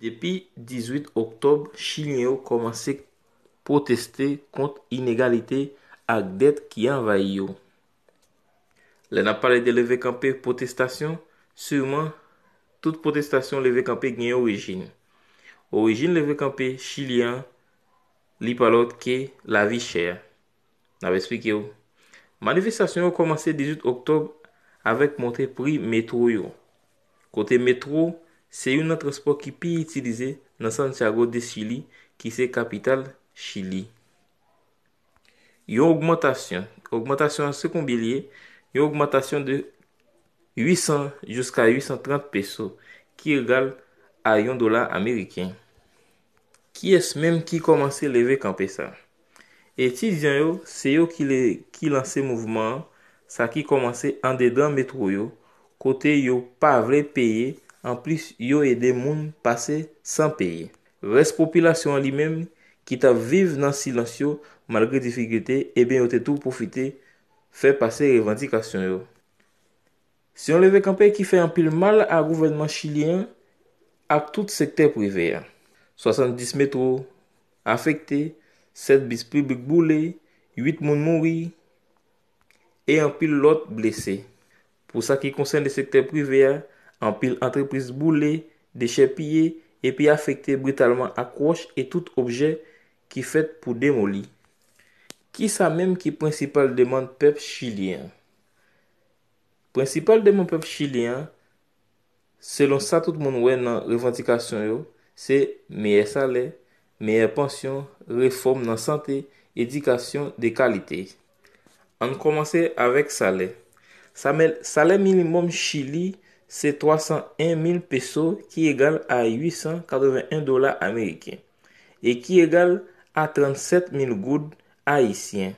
Depi 18 oktob, Chilin yo komanse proteste kont inegalite ak det ki anvay yo. Le nan pale de leve kampe protestasyon, suman, tout protestasyon leve kampe gnen yo orijin. Orijin leve kampe Chilin, li palot ke la vi chè. Nan ve spike yo. Manifestasyon yo komanse 18 oktob, avèk montè pri metrou yo. Kote metrou yo, Se yon nan transport ki pi itilize nan Santiago de Chile ki se kapital Chile. Yon augmentation, augmentation an sekon bilye, yon augmentation de 800 jouska 830 peso ki egal a yon dola Ameriken. Ki es menm ki komanse leve kampesa? Eti diyan yo, se yo ki lanse mouvman, sa ki komanse an dedan metrou yo, kote yo pa vle peye an plis yo e de moun pase san peye. Res popilasyon li men, ki ta vive nan silansyo malgre difikrete, e eh ben yo te tou profite fe pase revantikasyon yo. Si yon leve kampe ki fe an pil mal a gouvenman chilyen, ap tout sekte priveya. 70 metro, afekte, 7 bis publik boule, 8 moun mounri, e an pil lot blese. Po sa ki konsen de sekte priveya, an pil entreprise boule, deshe pye, epi afekte britalman akwosh e tout obje ki fet pou demoli. Ki sa menm ki prinsipal deman pep chilyen? Prinsipal deman pep chilyen, selon sa tout moun wè nan revantikasyon yo, se meye sale, meye pension, reform nan sante, edikasyon de kalite. An komanse avèk sale. Sale minimum chilyen, Se 301.000 peso ki egal a 881 dola Ameriken. E ki egal a 37.000 goud a isyen.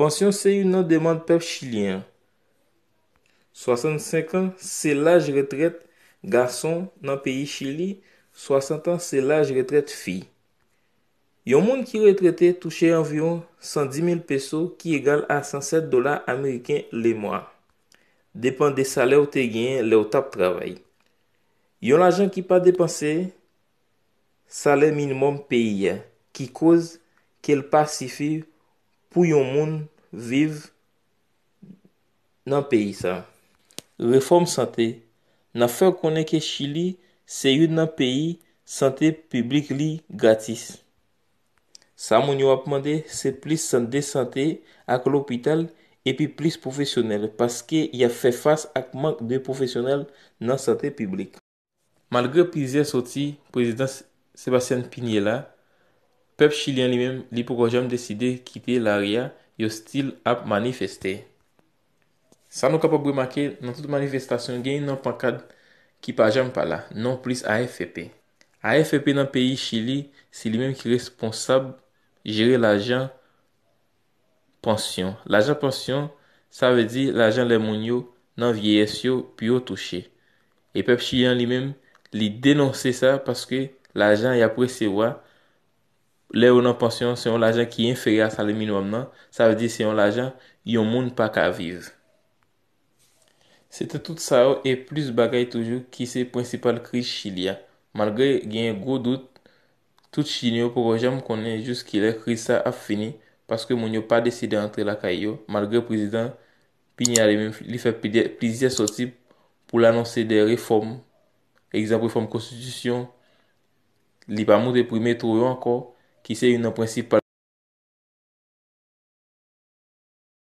Pansyon se yon nan deman pep chilyen. 65 an se laj retret gason nan peyi chily. 60 an se laj retret fi. Yon moun ki retrete touche anvyon 110.000 peso ki egal a 107 dola Ameriken le mwa. depan de sale ou te gen le ou tap travay. Yon la jen ki pa depanse sale minimum peyi ya, ki koz kel pa si fi pou yon moun vive nan peyi sa. Reforme sante. Nan fe konen ke Chili, se yon nan peyi sante publik li gatis. Sa moun yo ap mande, se plis sante de sante ak l'opital epi plis profesyonel, paske ya fe fas ak mank de profesyonel nan sante publik. Malgre plizer soti, prezident Sebastien Piniella, pep Chilien li men li pou konjam deside kipe larya yo stil ap manifesté. Sa nou kap ap bremakè nan tout manifestasyon gen nan pankad ki pa jam pala, nan plis AFP. AFP nan peyi Chili, si li men ki responsab jere la jan, Pansyon. L'ajan pansyon, sa ve di l'ajan le moun yo nan vieyes yo pi yo touche. E pep chilyan li men li denonse sa paske l'ajan ya presewa le ou nan pansyon se yon l'ajan ki yon feri asan le minimum nan, sa ve di se yon l'ajan yon moun pa ka viz. Se te tout sa ou e plus bagay toujou ki se principal kriz chilyan. Malgè genye gwo dout, tout chilyan pou konen jous ki lè kriz sa ap fini Paske moun yo pa deside antre lakay yo, malgre prezident, pi ni alemen li fe plizye soti pou l'anonse de reform, eksemp reform konstitusyon, li pa mou deprime trou yo anko ki se yon nan prinsipal.